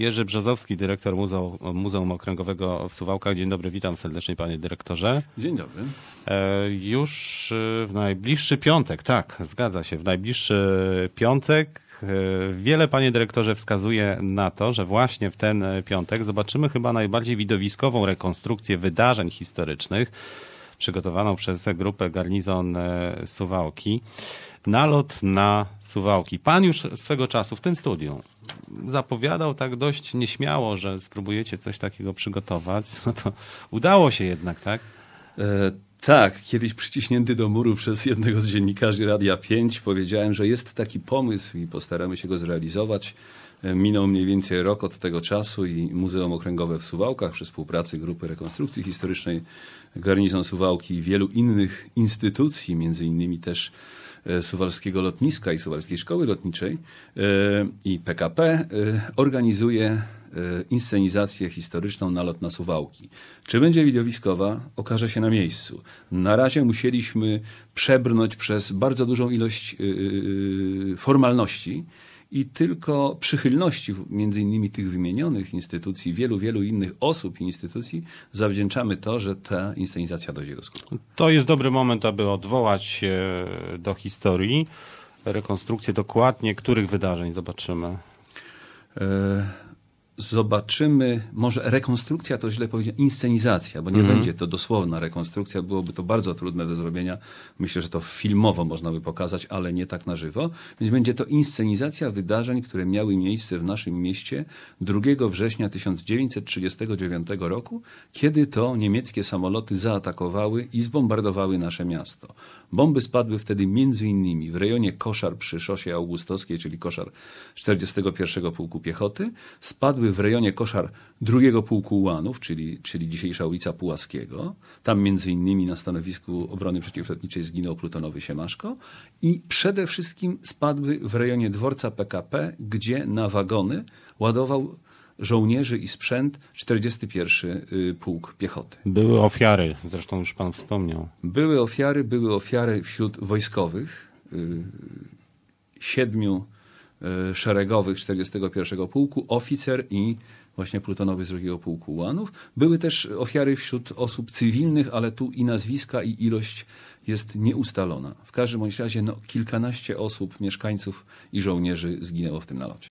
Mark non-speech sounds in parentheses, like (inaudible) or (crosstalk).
Jerzy Brzozowski, dyrektor Muzeum, Muzeum Okręgowego w Suwałkach. Dzień dobry, witam serdecznie panie dyrektorze. Dzień dobry. E, już e, w najbliższy piątek, tak, zgadza się, w najbliższy piątek e, Wiele, panie dyrektorze, wskazuje na to, że właśnie w ten piątek zobaczymy chyba najbardziej widowiskową rekonstrukcję wydarzeń historycznych przygotowaną przez grupę Garnizon Suwałki. Nalot na Suwałki. Pan już swego czasu w tym studium zapowiadał tak dość nieśmiało, że spróbujecie coś takiego przygotować, (laughs) no to udało się jednak, tak? E, tak, kiedyś przyciśnięty do muru przez jednego z dziennikarzy Radia 5 powiedziałem, że jest taki pomysł i postaramy się go zrealizować. E, minął mniej więcej rok od tego czasu i Muzeum Okręgowe w Suwałkach przy współpracy Grupy Rekonstrukcji Historycznej, Garnizon Suwałki i wielu innych instytucji, między innymi też E, suwalskiego Lotniska i Suwalskiej Szkoły Lotniczej e, i PKP e, organizuje inscenizację historyczną lot na Suwałki. Czy będzie widowiskowa, okaże się na miejscu. Na razie musieliśmy przebrnąć przez bardzo dużą ilość formalności, i tylko przychylności między innymi tych wymienionych instytucji, wielu, wielu innych osób i instytucji zawdzięczamy to, że ta inscenizacja dojdzie do skutku. To jest dobry moment, aby odwołać się do historii, rekonstrukcję dokładnie, których wydarzeń zobaczymy. Y zobaczymy, może rekonstrukcja to źle powiedzieć, inscenizacja, bo nie mhm. będzie to dosłowna rekonstrukcja, byłoby to bardzo trudne do zrobienia. Myślę, że to filmowo można by pokazać, ale nie tak na żywo. Więc będzie to inscenizacja wydarzeń, które miały miejsce w naszym mieście 2 września 1939 roku, kiedy to niemieckie samoloty zaatakowały i zbombardowały nasze miasto. Bomby spadły wtedy między innymi w rejonie Koszar przy szosie Augustowskiej, czyli Koszar 41 Pułku Piechoty, spadły w rejonie koszar drugiego pułku ułanów, czyli, czyli dzisiejsza ulica Pułaskiego. Tam między innymi na stanowisku obrony przeciwlotniczej zginął plutonowy Siemaszko. I przede wszystkim spadły w rejonie dworca PKP, gdzie na wagony ładował żołnierzy i sprzęt 41 y, Pułk Piechoty. Były ofiary, zresztą już pan wspomniał. Były ofiary, były ofiary wśród wojskowych. Y, siedmiu E, szeregowych 41 Pułku, oficer i właśnie plutonowy z drugiego pułku ułanów. Były też ofiary wśród osób cywilnych, ale tu i nazwiska, i ilość jest nieustalona. W każdym bądź razie no, kilkanaście osób, mieszkańców i żołnierzy zginęło w tym nalocie.